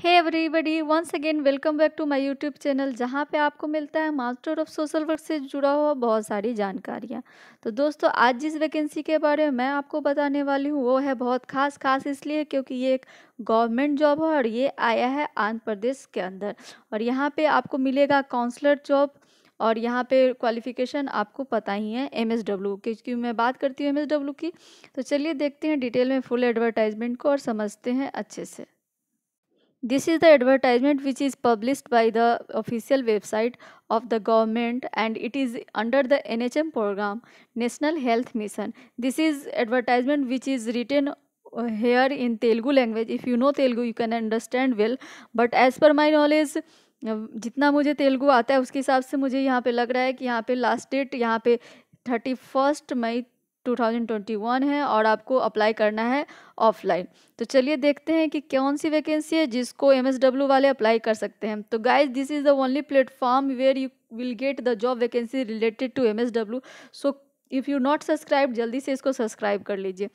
Hey everybody once again welcome back to my YouTube channel जहाँ पे आपको मिलता है मास्टर ऑफ सोशल वर्क से जुड़ा हुआ बहुत सारी जानकारियाँ तो दोस्तों आज जिस वैकेंसी के बारे में मैं आपको बताने वाली हूँ वो है बहुत खास खास इसलिए क्योंकि ये एक गवर्नमेंट जॉब है और ये आया है आंध्र प्रदेश के अंदर और यहाँ पर आपको मिलेगा काउंसलर जॉब और यहाँ पे क्वालिफिकेशन आपको पता ही है एम एस डब्ल्यू क्योंकि मैं बात करती हूँ एम एस डब्ल्यू की तो चलिए देखते हैं डिटेल में फुल एडवर्टाइजमेंट को और समझते हैं अच्छे से This is the advertisement which is published by the official website of the government and it is under the NHM program National Health Mission. This is advertisement which is written here in Telugu language. If you know Telugu you can understand well but as per my knowledge जितना मुझे तेलुगु आता है उसके हिसाब से मुझे यहाँ पे लग रहा है कि यहाँ पे लास्ट डेट यहाँ पे थर्टी फर्स्ट मई 2021 है और आपको अप्लाई करना है ऑफलाइन तो चलिए देखते हैं कि कौन सी वैकेंसी है जिसको एम वाले अप्लाई कर सकते हैं तो guys this is the only platform where you will get the job vacancy related to them so if you not subscribe जल्दी से इसको सब्सक्राइब कर लीजिए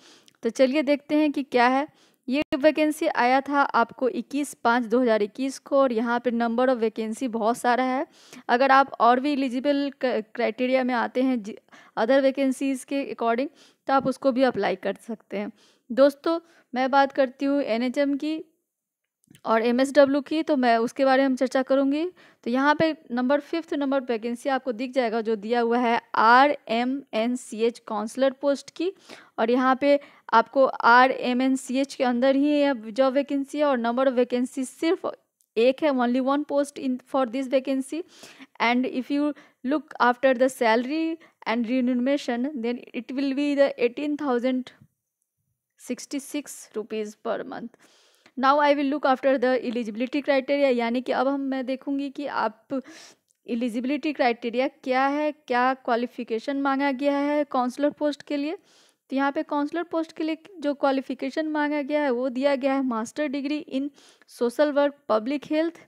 तो चलिए देखते हैं कि क्या है ये वैकेंसी आया था आपको 21 पाँच 2021 को और यहाँ पर नंबर ऑफ़ वैकेंसी बहुत सारा है अगर आप और भी एलिजिबल क्राइटेरिया में आते हैं अदर वैकेंसीज़ के अकॉर्डिंग तो आप उसको भी अप्लाई कर सकते हैं दोस्तों मैं बात करती हूँ एन की और डब्ल्यू की तो मैं उसके बारे में हम चर्चा करूँगी तो यहाँ पे नंबर फिफ्थ नंबर वैकेंसी आपको दिख जाएगा जो दिया हुआ है R M N C H counsellor post की और यहाँ पे आपको R M N C H के अंदर ही जॉब वैकेंसी है और नंबर ऑफ वैकेंसी सिर्फ एक है only one post in for this vacancy and if you look after the salary and remuneration then it will be the eighteen thousand sixty six rupees per month now I will look after the eligibility criteria यानी कि अब हम मैं देखूँगी कि आप eligibility criteria क्या है क्या क्वालिफिकेशन मांगा गया है काउंसलर पोस्ट के लिए तो यहाँ पे काउंसलर पोस्ट के लिए जो क्वालिफिकेशन मांगा गया है वो दिया गया है master degree in social work public health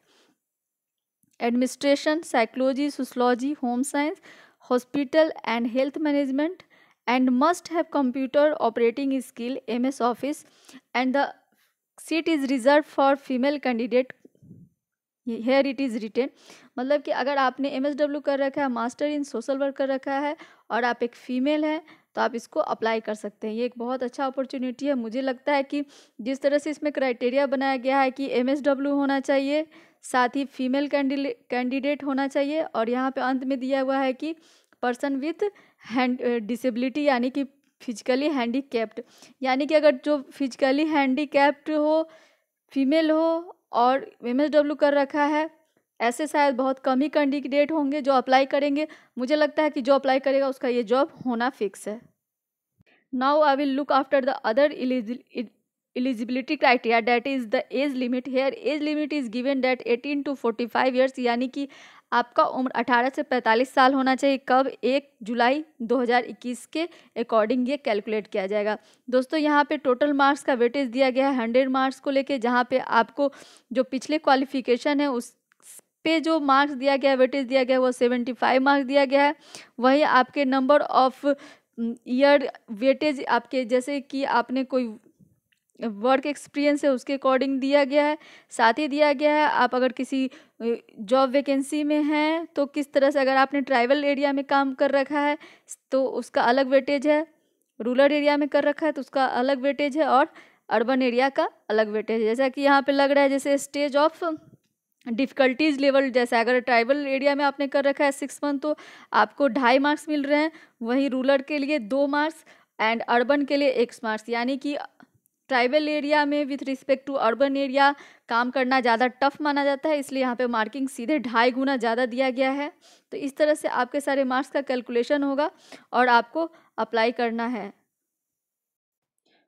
administration psychology sociology home science hospital and health management and must have computer operating skill M S office and the seat is reserve for female candidate here it is written मतलब कि अगर आपने M कर रखा है master in social work कर रखा है और आप एक फ़ीमेल हैं तो आप इसको अप्लाई कर सकते हैं ये एक बहुत अच्छा अपॉर्चुनिटी है मुझे लगता है कि जिस तरह से इसमें क्राइटेरिया बनाया गया है कि एम होना चाहिए साथ ही फीमेल कैंडिडेट होना चाहिए और यहाँ पे अंत में दिया हुआ है कि पर्सन विथ हैंड डिसेबिलिटी यानी कि फिजिकली हैंडीकैप्ड यानी कि अगर जो फिजिकली हैंडीकैप्ड हो फीमेल हो और एम कर रखा है ऐसे शायद बहुत कम ही कैंडिडेट होंगे जो अप्लाई करेंगे मुझे लगता है कि जो अप्लाई करेगा उसका ये जॉब होना फिक्स है now I will look after the other eligibility criteria that is the age limit here age limit is given that 18 to 45 years यानी कि आपका उम्र 18 से 45 साल होना चाहिए कब एक जुलाई 2021 के अकॉर्डिंग ये कैलकुलेट किया जाएगा दोस्तों यहाँ पे टोटल मार्क्स का वेटेज दिया गया है 100 मार्क्स को लेके जहाँ पे आपको जो पिछले क्वालिफिकेशन है उस पे जो मार्क्स दिया गया है वेटेज दिया गया है वो सेवेंटी फाइव मार्क्स दिया गया है वही आपके नंबर ऑफ ईयर वेटेज आपके जैसे कि आपने कोई वर्क एक्सपीरियंस है उसके अकॉर्डिंग दिया गया है साथ ही दिया गया है आप अगर किसी जॉब वैकेंसी में हैं तो किस तरह से अगर आपने ट्राइबल एरिया में काम कर रखा है तो उसका अलग वेटेज है रूरल एरिया में कर रखा है तो उसका अलग वेटेज है और अर्बन एरिया का अलग वेटेज है जैसा कि यहाँ पर लग रहा है जैसे स्टेज ऑफ डिफ़िकल्टीज लेवल जैसे अगर ट्राइबल एरिया में आपने कर रखा है सिक्स मंथ तो आपको ढाई मार्क्स मिल रहे हैं वहीं रूलर के लिए दो मार्क्स एंड अर्बन के लिए एक मार्क्स यानी कि ट्राइबल एरिया में with respect to urban area काम करना ज़्यादा टफ माना जाता है इसलिए यहाँ पे मार्किंग सीधे ढाई गुना ज़्यादा दिया गया है तो इस तरह से आपके सारे मार्क्स का कैलकुलेशन होगा और आपको अप्लाई करना है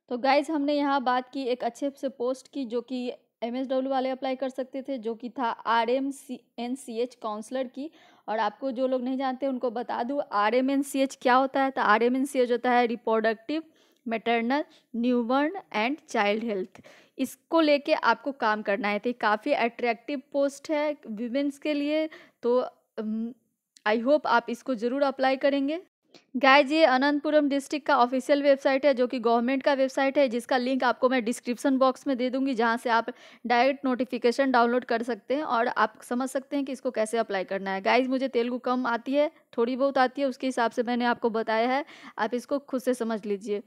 तो गाइज हमने यहाँ बात की एक अच्छे से पोस्ट की जो कि एम एस डब्ल्यू वाले अप्लाई कर सकते थे जो कि था R M C N C H counsellor की और आपको जो लोग नहीं जानते उनको बता दूँ R M N C H क्या होता है तो R M N C H होता है reproductive maternal newborn and child health इसको लेके आपको काम करना है तो काफ़ी अट्रैक्टिव पोस्ट है वीमेंस के लिए तो आई um, होप आप इसको ज़रूर अप्लाई करेंगे गाइज ये अनंतपुरम डिस्ट्रिक्ट का ऑफिशियल वेबसाइट है जो कि गवर्नमेंट का वेबसाइट है जिसका लिंक आपको मैं डिस्क्रिप्शन बॉक्स में दे दूंगी जहाँ से आप डायरेक्ट नोटिफिकेशन डाउनलोड कर सकते हैं और आप समझ सकते हैं कि इसको कैसे अप्लाई करना है गाइज मुझे तेलुगु कम आती है थोड़ी बहुत आती है उसके हिसाब से मैंने आपको बताया है आप इसको खुद से समझ लीजिए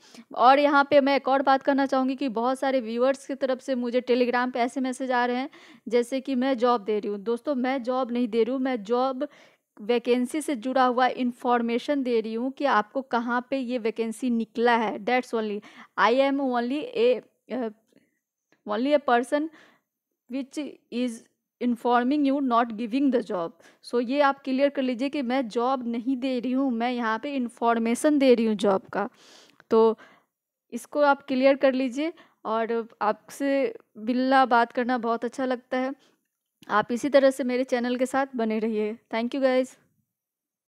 और यहाँ पर मैं एक और बात करना चाहूँगी कि बहुत सारे व्यूअर्स की तरफ से मुझे टेलीग्राम पर ऐसे मैसेज आ रहे हैं जैसे कि मैं जॉब दे रही हूँ दोस्तों मैं जॉब नहीं दे रही हूँ मैं जॉब वैकेंसी से जुड़ा हुआ इन्फॉर्मेशन दे रही हूँ कि आपको कहाँ पे ये वैकेंसी निकला है that's only I am only a only a person which is informing you not giving the job so ये आप क्लियर कर लीजिए कि मैं जॉब नहीं दे रही हूँ मैं यहाँ पे इन्फॉर्मेशन दे रही हूँ जॉब का तो इसको आप क्लियर कर लीजिए और आपसे बिल्ला बात करना बहुत अच्छा लगता है आप इसी तरह से मेरे चैनल के साथ बने रहिए थैंक यू गाइज़